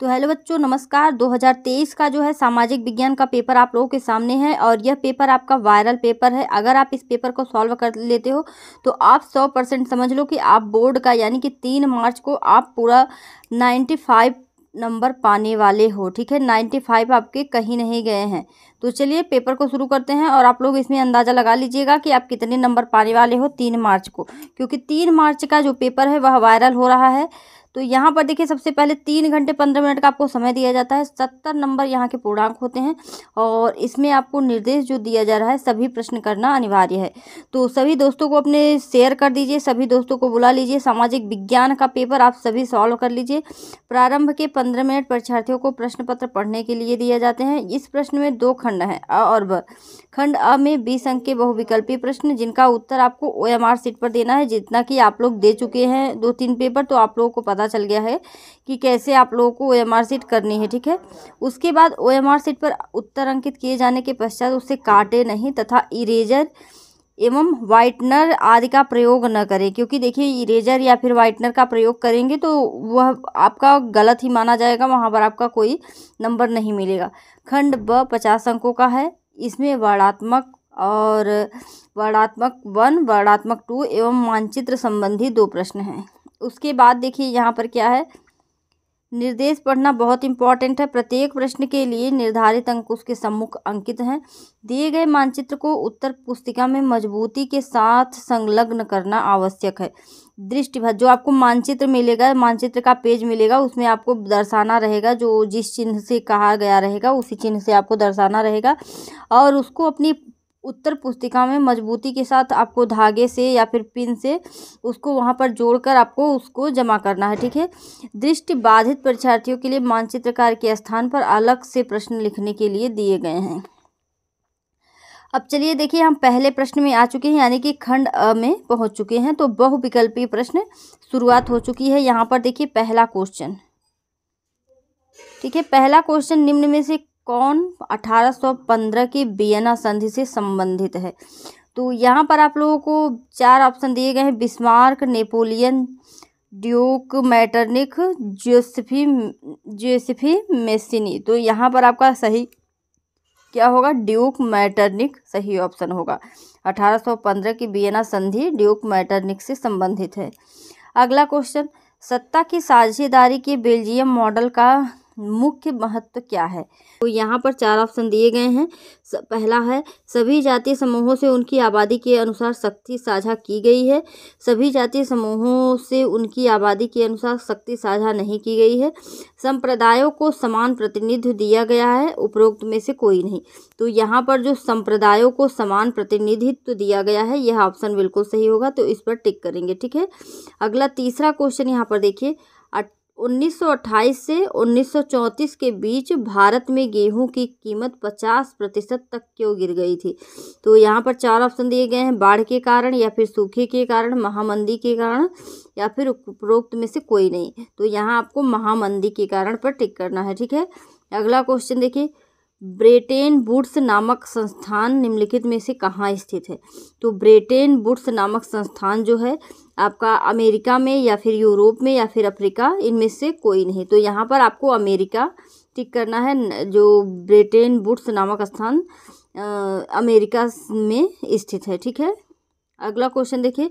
तो हेलो बच्चों नमस्कार 2023 का जो है सामाजिक विज्ञान का पेपर आप लोगों के सामने है और यह पेपर आपका वायरल पेपर है अगर आप इस पेपर को सॉल्व कर लेते हो तो आप 100 परसेंट समझ लो कि आप बोर्ड का यानी कि तीन मार्च को आप पूरा 95 नंबर पाने वाले हो ठीक है 95 आपके कहीं नहीं गए हैं तो चलिए पेपर को शुरू करते हैं और आप लोग इसमें अंदाज़ा लगा लीजिएगा कि आप कितने नंबर पाने वाले हो तीन मार्च को क्योंकि तीन मार्च का जो पेपर है वह वायरल हो रहा है तो यहाँ पर देखिए सबसे पहले तीन घंटे पंद्रह मिनट का आपको समय दिया जाता है सत्तर नंबर यहाँ के पूर्णांक होते हैं और इसमें आपको निर्देश जो दिया जा रहा है सभी प्रश्न करना अनिवार्य है तो सभी दोस्तों को अपने शेयर कर दीजिए सभी दोस्तों को बुला लीजिए सामाजिक विज्ञान का पेपर आप सभी सॉल्व कर लीजिए प्रारंभ के पंद्रह मिनट परीक्षार्थियों को प्रश्न पत्र पढ़ने के लिए दिए जाते हैं इस प्रश्न में दो खंड हैं अ और ब खंड अ में बीस अंक के बहुविकल्पी प्रश्न जिनका उत्तर आपको ओ एम आर सीट पर देना है जितना कि आप लोग दे चुके हैं दो तीन पेपर तो आप लोगों को पता पता चल गया है कि कैसे आप लोगों को ओ एम आर सीट करनी है ठीक है उसके बाद ओ एम आर सीट पर उत्तर अंकित किए जाने के पश्चात उसे काटे नहीं तथा इरेजर एवं वाइटनर आदि का प्रयोग न करें क्योंकि देखिए इरेजर या फिर वाइटनर का प्रयोग करेंगे तो वह आपका गलत ही माना जाएगा वहाँ पर आपका कोई नंबर नहीं मिलेगा खंड ब पचास अंकों का है इसमें वर्णात्मक और वर्णात्मक वन वर्णात्मक टू एवं मानचित्र संबंधी दो प्रश्न हैं उसके बाद देखिए यहाँ पर क्या है निर्देश पढ़ना बहुत इंपॉर्टेंट है प्रत्येक प्रश्न के लिए निर्धारित अंक उसके सम्मुख अंकित हैं दिए गए मानचित्र को उत्तर पुस्तिका में मजबूती के साथ संलग्न करना आवश्यक है दृष्टिभा जो आपको मानचित्र मिलेगा मानचित्र का पेज मिलेगा उसमें आपको दर्शाना रहेगा जो जिस चिन्ह से कहा गया रहेगा उसी चिन्ह से आपको दर्शाना रहेगा और उसको अपनी उत्तर पुस्तिका में मजबूती के साथ आपको धागे से या फिर पिन से उसको वहाँ पर जोड़कर आपको उसको जमा करना है ठीक है दृष्टि बाधित परीक्षार्थियों के लिए मानचित्रकार के स्थान पर अलग से प्रश्न लिखने के लिए दिए गए हैं अब चलिए देखिए हम पहले प्रश्न में आ चुके हैं यानी कि खंड अ में पहुंच चुके हैं तो बहुविकल्पी प्रश्न शुरुआत हो चुकी है यहाँ पर देखिए पहला क्वेश्चन ठीक है पहला क्वेश्चन निम्न में से कौन 1815 की बियना संधि से संबंधित है तो यहाँ पर आप लोगों को चार ऑप्शन दिए गए हैं Bismarck Napoleon duke Metternich Giuseppe Giuseppe Mazzini तो यहाँ पर आपका सही क्या होगा ड्यूक मैटरनिक सही ऑप्शन होगा 1815 की बियना संधि ड्यूक मैटरनिक से संबंधित है अगला क्वेश्चन सत्ता की साझेदारी के बेल्जियम मॉडल का मुख्य महत्व क्या है तो यहाँ पर चार ऑप्शन दिए गए हैं पहला है सभी जाति समूहों से उनकी आबादी के अनुसार शक्ति साझा की गई है सभी जाति समूहों से उनकी आबादी के अनुसार शक्ति साझा नहीं की गई है संप्रदायों को समान प्रतिनिधित्व दिया गया है उपरोक्त में से कोई नहीं तो यहाँ पर जो संप्रदायों को समान प्रतिनिधित्व दिया गया है यह ऑप्शन बिल्कुल सही होगा तो इस पर टिक करेंगे ठीक है अगला तीसरा क्वेश्चन यहाँ पर देखिए 1928 से 1934 के बीच भारत में गेहूं की कीमत 50 प्रतिशत तक क्यों गिर गई थी तो यहाँ पर चार ऑप्शन दिए गए हैं बाढ़ के कारण या फिर सूखे के कारण महामंदी के कारण या फिर उपरोक्त में से कोई नहीं तो यहाँ आपको महामंदी के कारण पर टिक करना है ठीक है अगला क्वेश्चन देखिए ब्रेटेन बुड्स नामक संस्थान निम्नलिखित में से कहाँ स्थित है तो ब्रेटेन बुड्स नामक संस्थान जो है आपका अमेरिका में या फिर यूरोप में या फिर अफ्रीका इनमें से कोई नहीं तो यहाँ पर आपको अमेरिका टिक करना है जो ब्रिटेन बुड्स नामक स्थान अमेरिका में स्थित है ठीक है अगला क्वेश्चन देखिए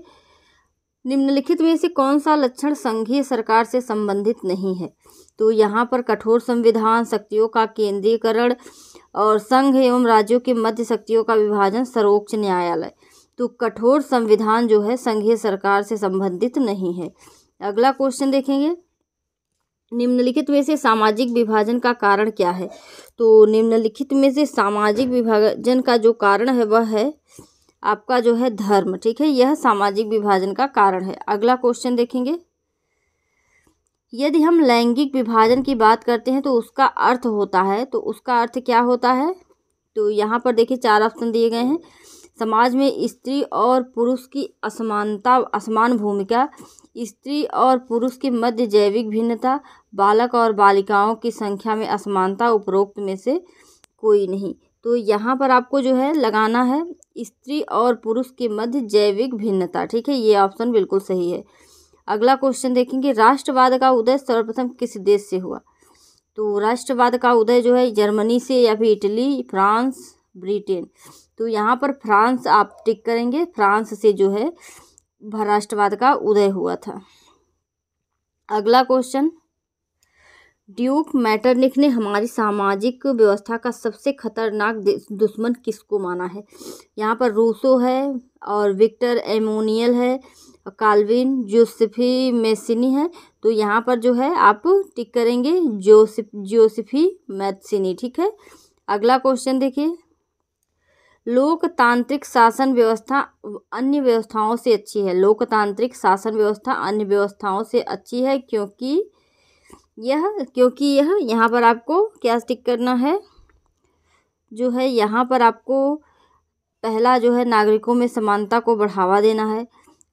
निम्नलिखित में से कौन सा लक्षण संघीय सरकार से संबंधित नहीं है तो यहाँ पर कठोर संविधान शक्तियों का केंद्रीकरण और संघ एवं राज्यों के मध्य शक्तियों का विभाजन सर्वोच्च न्यायालय तो कठोर संविधान जो है संघीय सरकार से संबंधित नहीं है अगला क्वेश्चन देखेंगे निम्नलिखित में से सामाजिक विभाजन का कारण क्या है तो निम्नलिखित में से सामाजिक विभाजन का जो कारण है वह है आपका जो है धर्म ठीक है यह सामाजिक विभाजन का कारण है अगला क्वेश्चन देखेंगे यदि हम लैंगिक विभाजन की बात करते हैं तो उसका अर्थ होता है तो उसका अर्थ क्या होता है तो यहाँ पर देखिए चार ऑप्शन दिए गए हैं समाज में स्त्री और पुरुष की असमानता असमान भूमिका स्त्री और पुरुष के मध्य जैविक भिन्नता बालक और बालिकाओं की संख्या में असमानता उपरोक्त में से कोई नहीं तो यहाँ पर आपको जो है लगाना है स्त्री और पुरुष के मध्य जैविक भिन्नता ठीक है ये ऑप्शन बिल्कुल सही है अगला क्वेश्चन देखेंगे राष्ट्रवाद का उदय सर्वप्रथम किस देश से हुआ तो राष्ट्रवाद का उदय जो है जर्मनी से या फिर इटली फ्रांस ब्रिटेन तो यहाँ पर फ्रांस आप टिक करेंगे फ्रांस से जो है राष्ट्रवाद का उदय हुआ था अगला क्वेश्चन ड्यूक मैटरनिक ने हमारी सामाजिक व्यवस्था का सबसे खतरनाक दुश्मन किसको माना है यहाँ पर रूसो है और विक्टर एमोनियल है कालविन जोसफी मैसिनी है तो यहाँ पर जो है आप टिक करेंगे जोसिफ जोसफी मैथसिनी ठीक है अगला क्वेश्चन देखिए लोकतांत्रिक शासन व्यवस्था अन्य व्यवस्थाओं से अच्छी है लोकतांत्रिक शासन व्यवस्था अन्य व्यवस्थाओं से अच्छी है क्योंकि यह क्योंकि यह यहाँ पर आपको क्या स्टिक करना है जो है यहाँ पर आपको पहला जो है नागरिकों में समानता को बढ़ावा देना है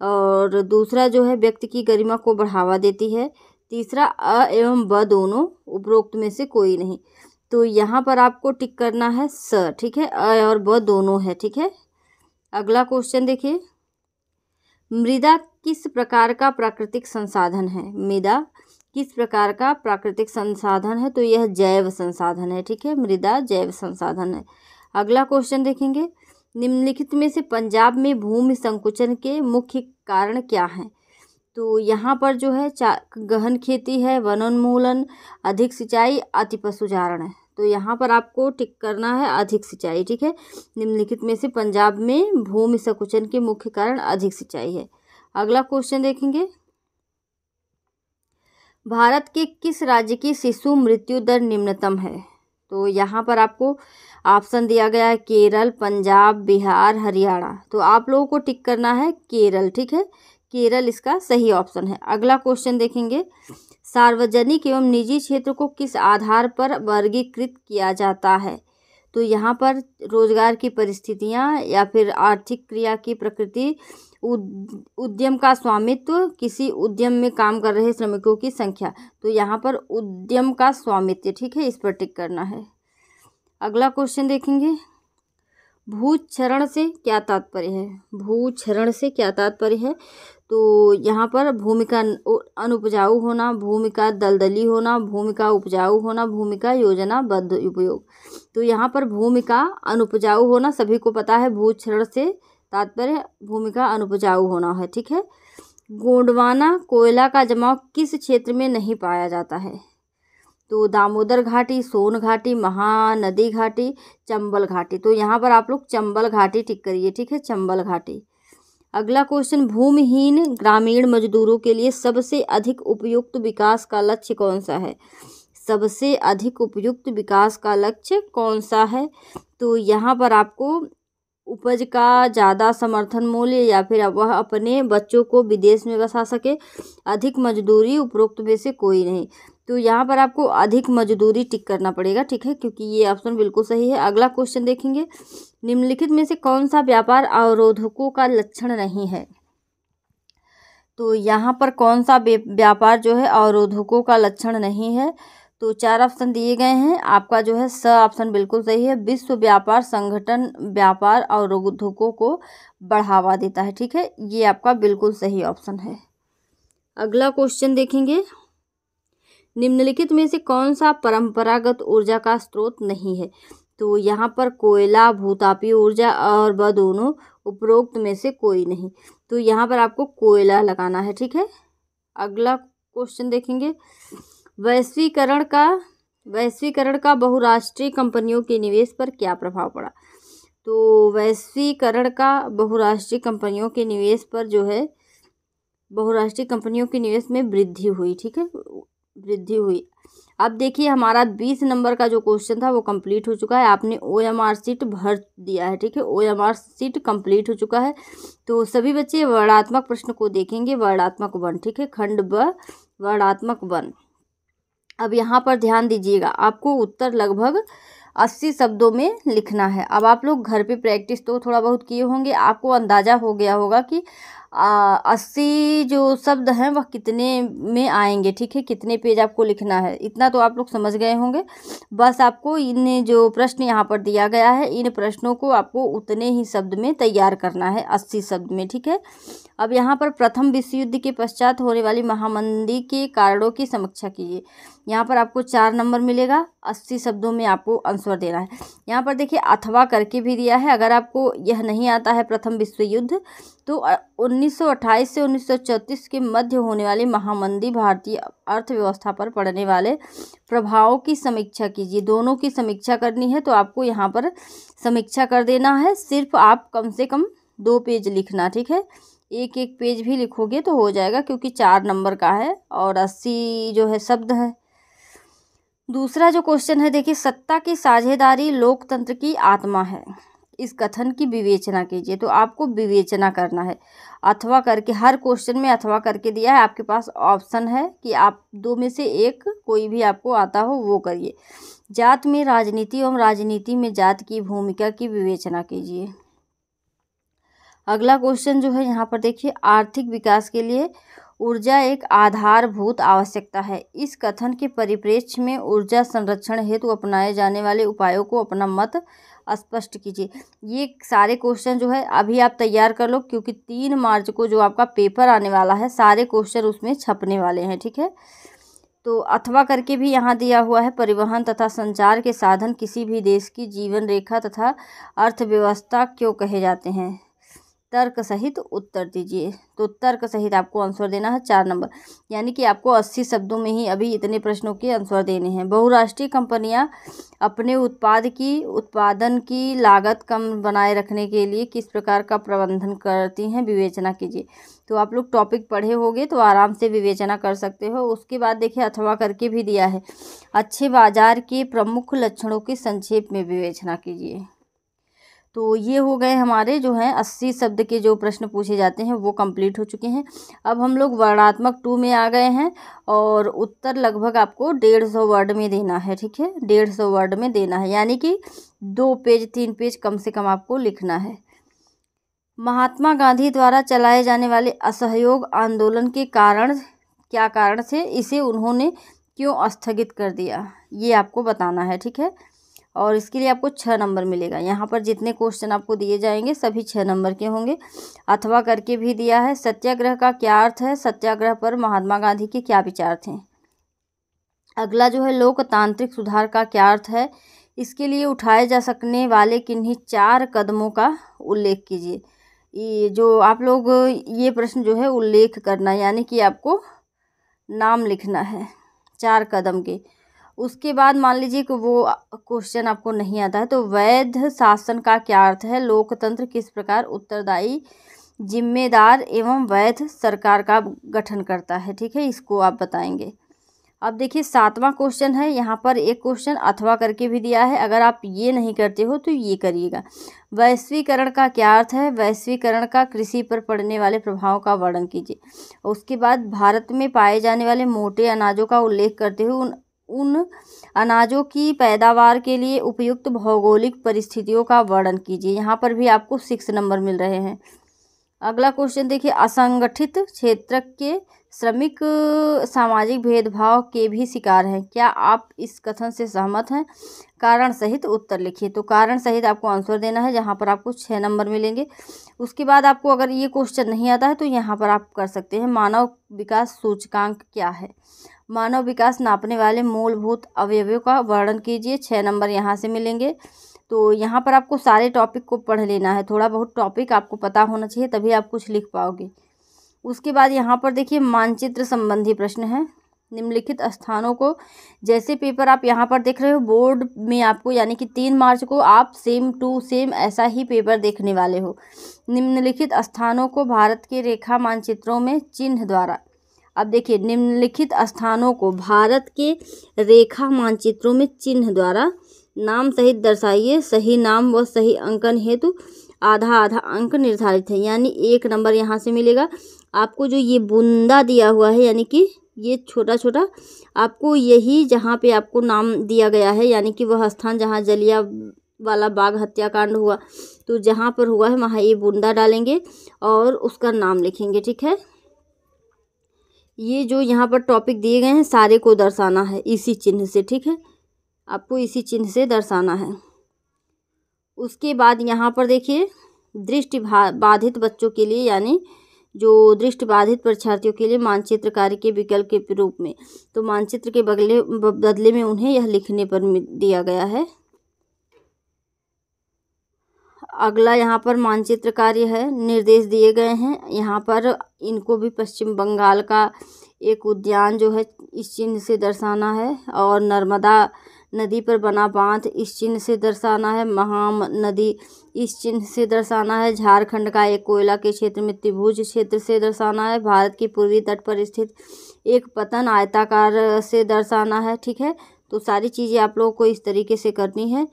और दूसरा जो है व्यक्ति की गरिमा को बढ़ावा देती है तीसरा अ एवं ब दोनों उपरोक्त में से कोई नहीं तो यहाँ पर आपको टिक करना है स ठीक है अ और ब दोनों है ठीक है अगला क्वेश्चन देखिए मृदा किस प्रकार का प्राकृतिक संसाधन है मृदा किस प्रकार का प्राकृतिक संसाधन है तो यह जैव संसाधन है ठीक है मृदा जैव संसाधन है अगला क्वेश्चन देखेंगे निम्नलिखित में से पंजाब में भूमि संकुचन के मुख्य कारण क्या हैं तो यहाँ पर जो है चा गहन खेती है वनोन्मूलन अधिक सिंचाई अति पशुचारण है तो यहाँ पर आपको टिक करना है अधिक सिंचाई ठीक है निम्नलिखित में से पंजाब में भूमि संकुचन के मुख्य कारण अधिक सिंचाई है अगला क्वेश्चन देखेंगे भारत के किस राज्य की शिशु मृत्यु दर निम्नतम है तो यहाँ पर आपको ऑप्शन दिया गया है केरल पंजाब बिहार हरियाणा तो आप लोगों को टिक करना है केरल ठीक है केरल इसका सही ऑप्शन है अगला क्वेश्चन देखेंगे सार्वजनिक एवं निजी क्षेत्र को किस आधार पर वर्गीकृत किया जाता है तो यहाँ पर रोजगार की परिस्थितियाँ या फिर आर्थिक क्रिया की प्रकृति उद्यम का स्वामित्व किसी उद्यम में काम कर रहे श्रमिकों की संख्या तो यहाँ पर उद्यम का स्वामित्व ठीक है इस पर टिक करना है अगला क्वेश्चन देखेंगे भूक्षरण से क्या तात्पर्य है भूक्षरण से क्या तात्पर्य है तो यहाँ पर भूमि का अनुपजाऊ होना भूमि का दलदली होना भूमि का उपजाऊ होना भूमि का योजनाबद्ध उपयोग तो यहाँ पर भूमि का अनुपजाऊ होना सभी को पता है क्षरण से तात्पर्य भूमि का अनुपजाऊ होना है ठीक है गोंडवाना कोयला का जमाव किस क्षेत्र में नहीं पाया जाता है तो दामोदर घाटी सोन घाटी महानदी घाटी चंबल घाटी तो यहाँ पर आप लोग चंबल घाटी टिक करिए ठीक है चंबल घाटी अगला क्वेश्चन भूमिहीन ग्रामीण मजदूरों के लिए सबसे अधिक उपयुक्त विकास का लक्ष्य कौन सा है सबसे अधिक उपयुक्त विकास का लक्ष्य कौन सा है तो यहाँ पर आपको उपज का ज़्यादा समर्थन मूल्य या फिर वह अपने बच्चों को विदेश में बसा सके अधिक मजदूरी उपरोक्त में से कोई नहीं तो यहाँ पर आपको अधिक मजदूरी टिक करना पड़ेगा ठीक है क्योंकि ये ऑप्शन बिल्कुल सही है अगला क्वेश्चन देखेंगे निम्नलिखित में से कौन सा व्यापार अवरोधकों का लक्षण नहीं है तो यहाँ पर कौन सा व्यापार जो है अवरोधकों का लक्षण नहीं है तो चार ऑप्शन दिए गए हैं आपका जो है स ऑप्शन बिल्कुल सही है विश्व व्यापार संगठन व्यापार अवरोधकों को बढ़ावा देता है ठीक है ये आपका बिल्कुल सही ऑप्शन है अगला क्वेश्चन देखेंगे निम्नलिखित में से कौन सा परंपरागत ऊर्जा का स्रोत नहीं है तो यहाँ पर कोयला भूतापी ऊर्जा और वह दोनों उपरोक्त में से कोई नहीं तो यहाँ पर आपको कोयला लगाना है ठीक है अगला क्वेश्चन देखेंगे वैश्वीकरण का वैश्वीकरण का बहुराष्ट्रीय कंपनियों के निवेश पर क्या प्रभाव पड़ा तो वैश्वीकरण का बहुराष्ट्रीय कंपनियों के निवेश पर जो है बहुराष्ट्रीय कंपनियों के निवेश में वृद्धि हुई ठीक है वृद्धि हुई अब देखिए हमारा बीस नंबर का जो क्वेश्चन था वो कंप्लीट हो चुका है आपने ओ एम आर सीट भर दिया है ठीक है O M R sheet complete हो चुका है तो सभी बच्चे वर्णात्मक प्रश्न को देखेंगे वर्णात्मक वन ठीक है खंड ब वर्णात्मक वन अब यहाँ पर ध्यान दीजिएगा आपको उत्तर लगभग अस्सी शब्दों में लिखना है अब आप लोग घर पे प्रैक्टिस तो थोड़ा बहुत किए होंगे आपको अंदाज़ा हो गया होगा कि अस्सी जो शब्द हैं वह कितने में आएंगे ठीक है कितने पेज आपको लिखना है इतना तो आप लोग समझ गए होंगे बस आपको इन जो प्रश्न यहाँ पर दिया गया है इन प्रश्नों को आपको उतने ही शब्द में तैयार करना है अस्सी शब्द में ठीक है अब यहाँ पर प्रथम विश्व युद्ध के पश्चात होने वाली महामंदी के कारणों की समीक्षा कीजिए यहाँ पर आपको चार नंबर मिलेगा अस्सी शब्दों में आपको आंसर देना है यहाँ पर देखिए अथवा करके भी दिया है अगर आपको यह नहीं आता है प्रथम विश्व युद्ध तो 1928 से 1934 के मध्य होने वाली महामंदी भारतीय अर्थव्यवस्था पर पड़ने वाले प्रभावों की समीक्षा कीजिए दोनों की समीक्षा करनी है तो आपको यहाँ पर समीक्षा कर देना है सिर्फ आप कम से कम दो पेज लिखना ठीक है एक एक पेज भी लिखोगे तो हो जाएगा क्योंकि चार नंबर का है और अस्सी जो है शब्द है दूसरा जो क्वेश्चन है देखिए सत्ता की साझेदारी लोकतंत्र की आत्मा है इस कथन की विवेचना कीजिए तो आपको विवेचना करना है अथवा करके हर क्वेश्चन में अथवा करके दिया है आपके पास ऑप्शन है कि आप दो में से एक कोई भी आपको आता हो वो करिए जात में राजनीति एवं राजनीति में जात की भूमिका की विवेचना कीजिए अगला क्वेश्चन जो है यहाँ पर देखिए आर्थिक विकास के लिए ऊर्जा एक आधारभूत आवश्यकता है इस कथन के परिप्रेक्ष्य में ऊर्जा संरक्षण हेतु अपनाए जाने वाले उपायों को अपना मत स्पष्ट कीजिए ये सारे क्वेश्चन जो है अभी आप तैयार कर लो क्योंकि तीन मार्च को जो आपका पेपर आने वाला है सारे क्वेश्चन उसमें छपने वाले हैं ठीक है तो अथवा करके भी यहाँ दिया हुआ है परिवहन तथा संचार के साधन किसी भी देश की जीवन रेखा तथा अर्थव्यवस्था क्यों कहे जाते हैं तर्क सहित उत्तर दीजिए तो तर्क सहित आपको आंसर देना है चार नंबर यानी कि आपको अस्सी शब्दों में ही अभी इतने प्रश्नों के आंसर देने हैं बहुराष्ट्रीय कंपनियां अपने उत्पाद की उत्पादन की लागत कम बनाए रखने के लिए किस प्रकार का प्रबंधन करती हैं विवेचना कीजिए तो आप लोग टॉपिक पढ़े होंगे तो आराम से विवेचना कर सकते हो उसके बाद देखिए अथवा करके भी दिया है अच्छे बाजार के प्रमुख लक्षणों के संक्षेप में विवेचना कीजिए तो ये हो गए हमारे जो हैं अस्सी शब्द के जो प्रश्न पूछे जाते हैं वो कंप्लीट हो चुके हैं अब हम लोग वर्णात्मक टू में आ गए हैं और उत्तर लगभग आपको डेढ़ सौ वर्ड में देना है ठीक है डेढ़ सौ वर्ड में देना है यानी कि दो पेज तीन पेज कम से कम आपको लिखना है महात्मा गांधी द्वारा चलाए जाने वाले असहयोग आंदोलन के कारण क्या कारण से इसे उन्होंने क्यों स्थगित कर दिया ये आपको बताना है ठीक है और इसके लिए आपको छः नंबर मिलेगा यहाँ पर जितने क्वेश्चन आपको दिए जाएंगे सभी छः नंबर के होंगे अथवा करके भी दिया है सत्याग्रह का क्या अर्थ है सत्याग्रह पर महात्मा गांधी के क्या विचार थे अगला जो है लोकतांत्रिक सुधार का क्या अर्थ है इसके लिए उठाए जा सकने वाले किन्हीं चार कदमों का उल्लेख कीजिए जो आप लोग ये प्रश्न जो है उल्लेख करना यानी कि आपको नाम लिखना है चार कदम के उसके बाद मान लीजिए कि वो क्वेश्चन आपको नहीं आता है तो वैध शासन का क्या अर्थ है लोकतंत्र किस प्रकार उत्तरदायी जिम्मेदार एवं वैध सरकार का गठन करता है ठीक है इसको आप बताएंगे अब देखिए सातवां क्वेश्चन है यहाँ पर एक क्वेश्चन अथवा करके भी दिया है अगर आप ये नहीं करते हो तो ये करिएगा वैश्वीकरण का क्या अर्थ है वैश्वीकरण का कृषि पर पड़ने वाले प्रभाव का वर्णन कीजिए उसके बाद भारत में पाए जाने वाले मोटे अनाजों का उल्लेख करते हुए उन उन अनाजों की पैदावार के लिए उपयुक्त भौगोलिक परिस्थितियों का वर्णन कीजिए यहाँ पर भी आपको सिक्स नंबर मिल रहे हैं अगला क्वेश्चन देखिए असंगठित क्षेत्र के श्रमिक सामाजिक भेदभाव के भी शिकार हैं क्या आप इस कथन से सहमत हैं कारण सहित उत्तर लिखिए तो कारण सहित आपको आंसर देना है जहाँ पर आपको छः नंबर मिलेंगे उसके बाद आपको अगर ये क्वेश्चन नहीं आता है तो यहाँ पर आप कर सकते हैं मानव विकास सूचकांक क्या है मानव विकास नापने वाले मूलभूत अवयवों का वर्णन कीजिए छः नंबर यहाँ से मिलेंगे तो यहाँ पर आपको सारे टॉपिक को पढ़ लेना है थोड़ा बहुत टॉपिक आपको पता होना चाहिए तभी आप कुछ लिख पाओगे उसके बाद यहाँ पर देखिए मानचित्र संबंधी प्रश्न है निम्नलिखित स्थानों को जैसे पेपर आप यहाँ पर देख रहे हो बोर्ड में आपको यानी कि तीन मार्च को आप सेम टू सेम ऐसा ही पेपर देखने वाले हो निम्नलिखित स्थानों को भारत के रेखा मानचित्रों में चिन्ह द्वारा अब देखिए निम्नलिखित स्थानों को भारत के रेखा मानचित्रों में चिन्ह द्वारा नाम सहित दर्शाइए सही नाम व सही अंकन हेतु आधा आधा अंक निर्धारित है यानी एक नंबर यहाँ से मिलेगा आपको जो ये बूंदा दिया हुआ है यानी कि ये छोटा छोटा आपको यही जहाँ पे आपको नाम दिया गया है यानी कि वह स्थान जहाँ जलिया वाला बाघ हत्याकांड हुआ तो जहाँ पर हुआ है वहाँ ये बूंदा डालेंगे और उसका नाम लिखेंगे ठीक है ये जो यहाँ पर टॉपिक दिए गए हैं सारे को दर्शाना है इसी चिन्ह से ठीक है आपको इसी चिन्ह से दर्शाना है उसके बाद यहाँ पर देखिए दृष्टि बाधित बच्चों के लिए यानी जो दृष्टि बाधित परीक्षार्थियों के लिए मानचित्र कार्य के विकल्प के रूप में तो मानचित्र के बगले बदले में उन्हें यह लिखने पर दिया गया है अगला यहाँ पर मानचित्र कार्य है निर्देश दिए गए हैं यहाँ पर इनको भी पश्चिम बंगाल का एक उद्यान जो है इस चिन्ह से दर्शाना है और नर्मदा नदी पर बना बांध इस चिन्ह से दर्शाना है महाम नदी इस चिन्ह से दर्शाना है झारखंड का एक कोयला के क्षेत्र में त्रिभुज क्षेत्र से दर्शाना है भारत के पूर्वी तट पर स्थित एक पतन आयताकार से दर्शाना है ठीक है तो सारी चीज़ें आप लोगों को इस तरीके से करनी है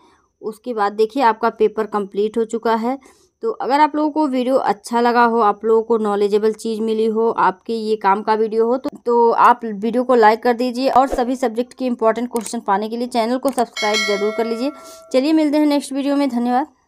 उसके बाद देखिए आपका पेपर कंप्लीट हो चुका है तो अगर आप लोगों को वीडियो अच्छा लगा हो आप लोगों को नॉलेजेबल चीज़ मिली हो आपके ये काम का वीडियो हो तो, तो आप वीडियो को लाइक कर दीजिए और सभी सब्जेक्ट के इंपॉर्टेंट क्वेश्चन पाने के लिए चैनल को सब्सक्राइब जरूर कर लीजिए चलिए मिलते हैं नेक्स्ट वीडियो में धन्यवाद